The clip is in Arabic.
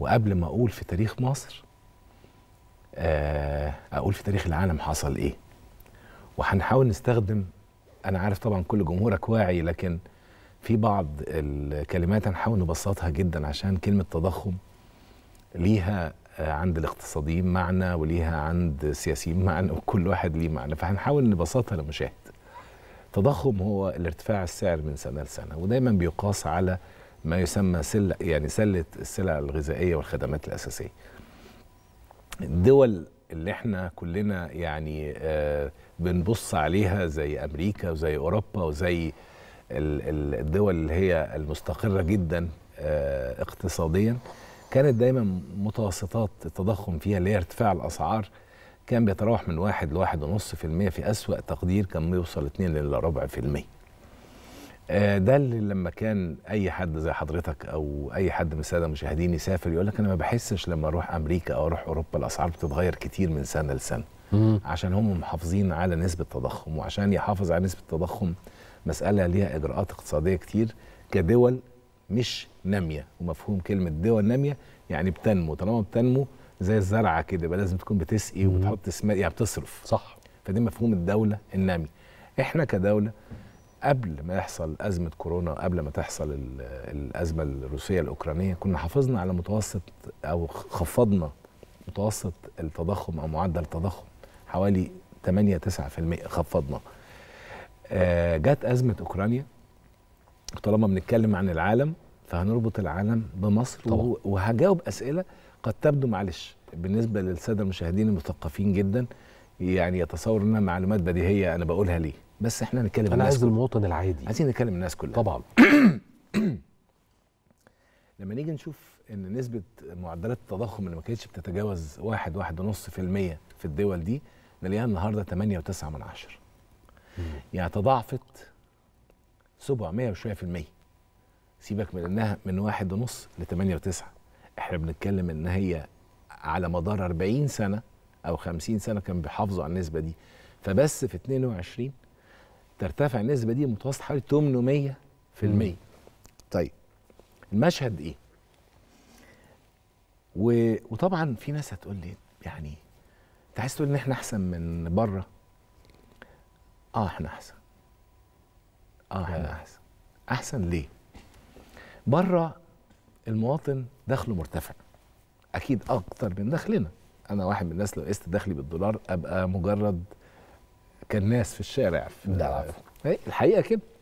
وقبل ما اقول في تاريخ مصر آه، اقول في تاريخ العالم حصل ايه وهنحاول نستخدم انا عارف طبعا كل جمهورك واعي لكن في بعض الكلمات هنحاول نبسطها جدا عشان كلمه تضخم ليها آه، عند الاقتصاديين معنى وليها عند السياسيين معنى وكل واحد ليه معنى فهنحاول نبسطها للمشاهد تضخم هو الارتفاع السعر من سنه لسنه ودايما بيقاس على ما يسمى سلة يعني سلة السلع الغذائية والخدمات الأساسية الدول اللي احنا كلنا يعني آه، بنبص عليها زي أمريكا وزي أوروبا وزي الدول اللي هي المستقرة جدا آه، اقتصاديا كانت دايما متوسطات التضخم فيها اللي هي ارتفاع الأسعار كان بيتراوح من واحد لواحد ونص في المية في أسوأ تقدير كان بيوصل اتنين إلى ربع في المية آه، ده اللي لما كان اي حد زي حضرتك او اي حد من الساده المشاهدين يسافر يقول لك انا ما بحسش لما اروح امريكا او اروح اوروبا الاسعار بتتغير كتير من سنه لسنه عشان هم محافظين على نسبه التضخم وعشان يحافظ على نسبه التضخم مساله ليها اجراءات اقتصاديه كتير كدول مش ناميه ومفهوم كلمه دول ناميه يعني بتنمو طالما بتنمو زي الزرعه كده يبقى لازم تكون بتسقي وبتحط سماد يعني بتصرف صح فده مفهوم الدوله الناميه احنا كدوله قبل ما يحصل أزمة كورونا وقبل ما تحصل الأزمة الروسية الأوكرانية كنا حافظنا على متوسط أو خفضنا متوسط التضخم أو معدل التضخم حوالي 8 9% خفضنا آه، جت أزمة أوكرانيا طالما بنتكلم عن العالم فهنربط العالم بمصر طبعا. وهجاوب أسئلة قد تبدو معلش بالنسبة للسادة المشاهدين المثقفين جدا يعني يتصور انها معلومات بديهيه انا بقولها ليه بس احنا نتكلم انا عايز المواطن العادي عايزين نتكلم الناس كلها طبعا لما نيجي نشوف ان نسبه معدلات التضخم اللي ما كانتش بتتجاوز 1 1.5% في الدول دي نلاقيها النهارده 8 و9 من 10 يعني تضاعفت 700 وشويه في المية سيبك من انها من 1.5 ل 8 و9 احنا بنتكلم ان هي على مدار 40 سنه او 50 سنه كان بيحافظوا على النسبه دي فبس في 22 ترتفع النسبه دي متوسط حوالي 800% طيب المشهد ايه و... وطبعا في ناس هتقول لي يعني انت عايز تقول ان احنا احسن من بره اه احنا احسن اه احنا آه. احسن احسن ليه بره المواطن دخله مرتفع اكيد اكتر من دخلنا انا واحد من الناس لو قست دخلي بالدولار ابقى مجرد كالناس في الشارع في ده إيه، الحقيقه كده